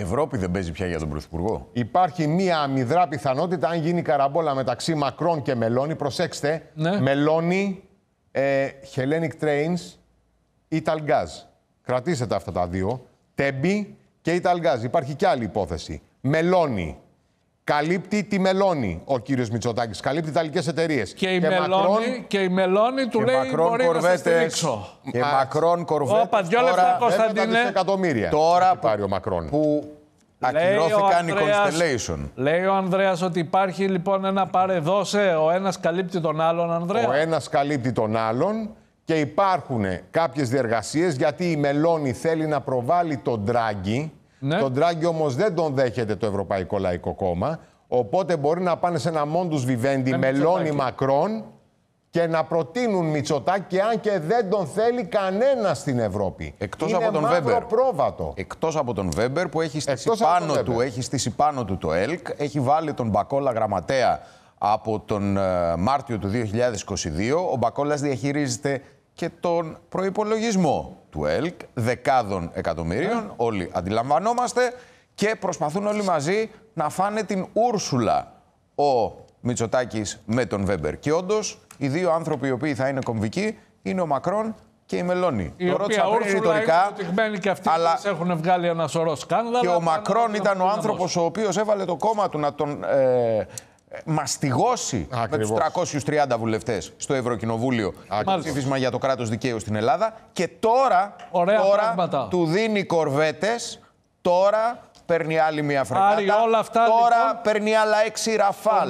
Ευρώπη δεν παίζει πια για τον Πρωθυπουργό. Υπάρχει μία αμυδρά πιθανότητα αν γίνει καραμπόλα μεταξύ Μακρόν και Μελώνη. Προσέξτε, ναι. Μελώνη, ε, Hellenic Trains, Ital Gaz. Κρατήστε τα αυτά τα δύο. Τέμπι και Ital Gaz. Υπάρχει και άλλη υπόθεση. Μελώνη, καλύπτει τη μελώνη ο κύριος Μητσοτάκης. Καλύπτει ιταλικές εταιρείες. Και, και, η μελώνη, Μακρόν... και η μελώνη του και λέει Μακρόν μπορεί να Και η Μακρόν κορβέτε. Όπα, δυο λεπτά Τώρα που, πάρει ο Μακρόν. που ακυρώθηκαν οι Constellation. Λέει ο Ανδρέας ότι υπάρχει λοιπόν ένα παρεδώσε, ο ένας καλύπτει τον άλλον, Ανδρέα. Ο ένας καλύπτει τον άλλον και υπάρχουν κάποιες διεργασίες γιατί η Μελώνη θέλει να προβάλλει τον Τράγκη ναι. Τον Τράγκη όμως δεν τον δέχεται το Ευρωπαϊκό Λαϊκό Κόμμα. Οπότε μπορεί να πάνε σε ένα μόντους βιβέντι μελώνει μελώνι μακρόν και να προτείνουν Μητσοτάκη και αν και δεν τον θέλει κανένα στην Ευρώπη. Εκτός από τον Βέμπερ. πρόβατο. Εκτός από τον Βέμπερ που έχει στήσει, πάνω του, έχει στήσει πάνω του το ΕΛΚ, έχει βάλει τον Μπακόλα γραμματέα από τον ε, Μάρτιο του 2022. Ο Μπακόλας διαχειρίζεται και τον προϋπολογισμό του ΕΛΚ, δεκάδων εκατομμυρίων, ε. όλοι αντιλαμβανόμαστε, και προσπαθούν όλοι μαζί να φάνε την Ούρσουλα ο Μητσοτάκης με τον Βέμπερ. Και όντως, οι δύο άνθρωποι οι οποίοι θα είναι κομβικοί είναι ο Μακρόν και η Μελώνη. Η το ρώτησα πριν ρητορικά. Και αυτοί αλλά... έχουν βγάλει ένα σωρό σκάνδαλα. Και ο Μακρόν ήταν ο άνθρωπο ο οποίος έβαλε το κόμμα του να τον ε, ε, μαστιγώσει Ακριβώς. με τους 330 βουλευτές στο Ευρωκοινοβούλιο Ακριβώς. για το κράτος δικαίου στην Ελλάδα και τώρα, τώρα του δίνει κορβέτες, τώρα παίρνει άλλη μια φρεγάτα, τώρα λοιπόν, παίρνει άλλα έξι ραφάλ.